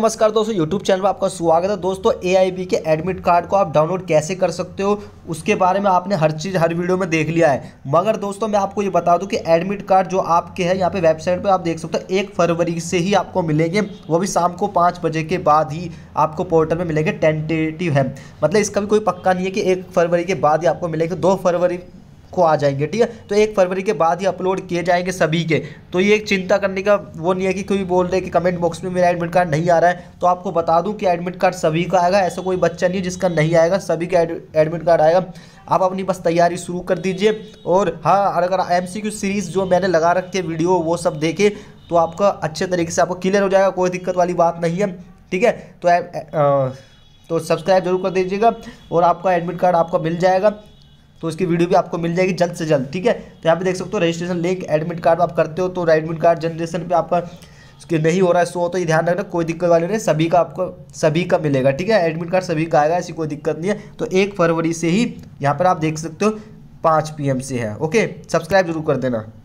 नमस्कार दोस्तों YouTube channel पर आपका स्वागत है दोस्तों ए के एडमिट कार्ड को आप डाउनलोड कैसे कर सकते हो उसके बारे में आपने हर चीज़ हर वीडियो में देख लिया है मगर दोस्तों मैं आपको ये बता दूं कि एडमिट कार्ड जो आपके है यहाँ पे वेबसाइट पे आप देख सकते हो एक फरवरी से ही आपको मिलेंगे वो भी शाम को पाँच बजे के बाद ही आपको पोर्टल में मिलेंगे टेंटेटिव है मतलब इसका भी कोई पक्का नहीं है कि एक फरवरी के बाद ही आपको मिलेंगे दो फरवरी को आ जाएंगे ठीक है तो एक फरवरी के बाद ही अपलोड किए जाएंगे सभी के तो ये एक चिंता करने का वो नहीं है कि कोई बोल रहे कि कमेंट बॉक्स में मेरा एडमिट कार्ड नहीं आ रहा है तो आपको बता दूं कि एडमिट कार्ड सभी का आएगा ऐसा कोई बच्चा नहीं जिसका नहीं आएगा सभी का एडमिट कार्ड आएगा आप अपनी बस तैयारी शुरू कर दीजिए और हाँ अगर एम सीरीज़ जो मैंने लगा रखी है वीडियो वो सब देखे तो आपका अच्छे तरीके से आपको क्लियर हो जाएगा कोई दिक्कत वाली बात नहीं है ठीक है तो तो सब्सक्राइब जरूर कर दीजिएगा और आपका एडमिट कार्ड आपका मिल जाएगा तो उसकी वीडियो भी आपको मिल जाएगी जल्द से जल्द ठीक है तो यहाँ पे देख सकते हो रजिस्ट्रेशन लिंक एडमिट कार्ड आप करते हो तो एडमिट कार्ड जनरेशन पे आपका कि नहीं हो रहा है सो तो ये ध्यान रखना कोई दिक्कत वाली नहीं सभी का आपको सभी का मिलेगा ठीक है एडमिट कार्ड सभी का आएगा ऐसी कोई दिक्कत नहीं है तो एक फरवरी से ही यहाँ पर आप देख सकते हो पाँच पीएम से है ओके सब्सक्राइब जरूर कर देना